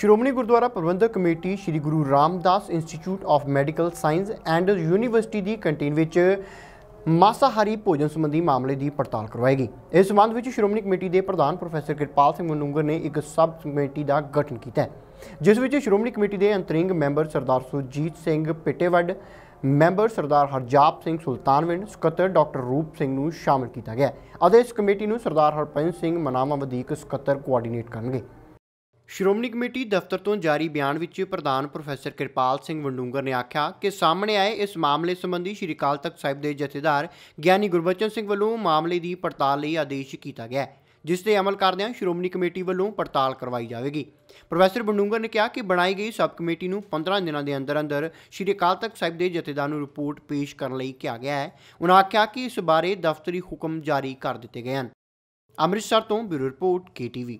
Shiromani Gurdwara Prabandhak committee Sri Guru Ramdas institute of medical science and university ਦੀ canteen ਵਿੱਚ ਮਾਸਾਹਾਰੀ ਭੋਜਨ ਸੰਬੰਧੀ ਮਾਮਲੇ ਦੀ ਪੜਤਾਲ ਕਰਵਾਏਗੀ ਇਸ ਸੰਬੰਧ ਵਿੱਚ ਸ਼੍ਰੋਮਣੀ ਕਮੇਟੀ ਦੇ ਪ੍ਰਧਾਨ ਪ੍ਰੋਫੈਸਰ ਕਿਰਪਾਲ ਸਿੰਘ ਮਨੂੰਗਰ ਨੇ ਇੱਕ ਸਬ ਕਮੇਟੀ ਦਾ ਗਠਨ ਕੀਤਾ ਹੈ ਜਿਸ ਵਿੱਚ ਸ਼੍ਰੋਮਣੀ ਕਮੇਟੀ ਦੇ ਅੰਤਰਿੰਗ ਮੈਂਬਰ ਸਰਦਾਰ ਸੁਜੀਤ ਸਿੰਘ ਪਿੱਟੇਵੜ ਮੈਂਬਰ ਸਰਦਾਰ ਹਰਜਾਪ ਸਿੰਘ ਸੁਲਤਾਨਵਿੰਡ ਸਕੱਤਰ ਡਾਕਟਰ ਰੂਪ ਸਿੰਘ ਨੂੰ ਸ਼ਾਮਲ ਕੀਤਾ ਗਿਆ ਹੈ ਅਤੇ ਇਸ ਕਮੇਟੀ ਨੂੰ ਸਰਦਾਰ ਹਰਪੰਜ ਸਿੰਘ ਮਨਾਮਾ ਵਧੀਕ ਸਕੱਤਰ ਕੋਆਰਡੀਨੇਟ ਕਰਨਗੇ ਸ਼੍ਰੋਮਣੀ ਕਮੇਟੀ ਦਫ਼ਤਰ ਤੋਂ ਜਾਰੀ ਬਿਆਨ ਵਿੱਚ ਪ੍ਰਧਾਨ ਪ੍ਰੋਫੈਸਰ ਕਿਰਪਾਲ ਸਿੰਘ ਵੰਡੂੰਗਰ ਨੇ ਆਖਿਆ ਕਿ ਸਾਹਮਣੇ ਆਏ ਇਸ ਮਾਮਲੇ ਸੰਬੰਧੀ ਸ਼੍ਰੀ ਕਾਲ ਤਖਤ ਸਾਹਿਬ ਦੇ ਜਥੇਦਾਰ ਗਿਆਨੀ ਗੁਰਬਚਨ ਸਿੰਘ ਵੱਲੋਂ ਮਾਮਲੇ ਦੀ ਪੜਤਾਲ ਲਈ ਆਦੇਸ਼ ਕੀਤਾ ਗਿਆ ਹੈ ਜਿਸ ਤੇ ਅਮਲ ਕਰਦਿਆਂ ਸ਼੍ਰੋਮਣੀ ਕਮੇਟੀ ਵੱਲੋਂ ਪੜਤਾਲ ਕਰਵਾਈ ਜਾਵੇਗੀ ਪ੍ਰੋਫੈਸਰ ਬੰਡੂੰਗਰ ਨੇ ਕਿਹਾ ਕਿ ਬਣਾਈ ਗਈ ਸਬ ਕਮੇਟੀ ਨੂੰ 15 ਦਿਨਾਂ ਦੇ ਅੰਦਰ ਅੰਦਰ ਸ਼੍ਰੀ ਅਕਾਲ ਤਖਤ ਸਾਹਿਬ ਦੇ ਜਥੇਦਾਰ ਨੂੰ ਰਿਪੋਰਟ ਪੇਸ਼ ਕਰਨ ਲਈ ਕਿਹਾ ਗਿਆ ਹੈ ਉਹਨਾਂ ਆਖਿਆ ਕਿ ਇਸ ਬਾਰੇ ਦਫ਼ਤਰੀ ਹੁਕਮ ਜਾਰੀ ਕਰ ਦਿੱਤੇ ਗਏ ਹਨ ਅੰਮ੍ਰਿਤਸਰ ਤੋਂ ਬਿਊਰੋ ਰਿਪੋਰਟ ਕੇਟੀਵੀ